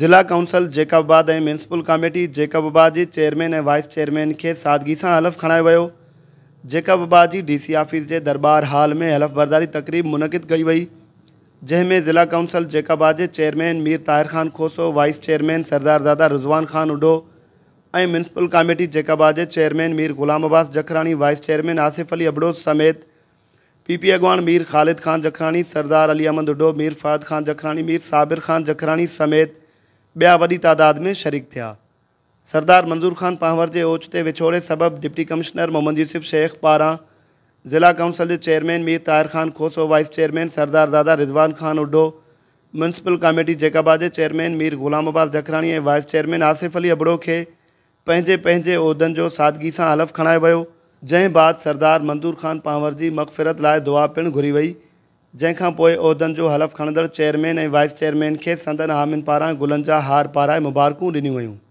जिला काउंसिल जेकबाबाद ए municipal committee Jacobabad के चेयरमैन ऐं वाइस चेयरमैन के सादगी सां हलफ़ खणायो वियो जेकबाबाद की डी सी ऑफिस के दरबार हाल में हलफ़बरदारी तकरीब मुनक़िद कई वही जैमें ज़िला काउंसिल जेकबाबाद के chairman Mir Tahir Khan Khoso vice chairman Sardar Dada Rizwan Khan Odho ऐं म्यूनसिपल कमेटी जेकबाबाद के chairman Mir Ghulam Abbas Jakhrani vice chairman Asif Ali Abro समेत पीपी अगवान मीर ख़ालिद ख़ान जखरानी सरदार अली अहमद उडो मीर फ़ाहिद ख़ान जखरानी मीर साबिर ख़ान जखरानी समेत ॿिया वॾी तादाद में शरीक थे सरदार मंज़ूर ख़ान पांवर जे ओचिते विछोड़े सबब डिप्टी कमिश्नर मोहम्मद यूसुफ़ शेख पारा ज़िला काउंसिल के chairman Mir Tahir Khan Khoso vice chairman Sardar Dada Rizwan Khan Odho municipal committee Jacobabad के chairman Mir Ghulam Abbas Jakhrani vice chairman Asif Ali Abro के पेंे पंहिंजे उहिदनि जो सादगी सां हलफ़ खणायो वियो जै बाद सरदार मंज़ूर ख़ान पांवर की मक़फ़िरत लाइ दुआ पिणु घुरी वही जंहिंखां पोइ उहिदनि जो हलफ़ु खणंदड़ चेयरमैन ऐं वाइस चेयरमैन खे संदनि हामियुनि पारां गुलनि जा हार पाराए मुबारकूं ॾिनियूं वयूं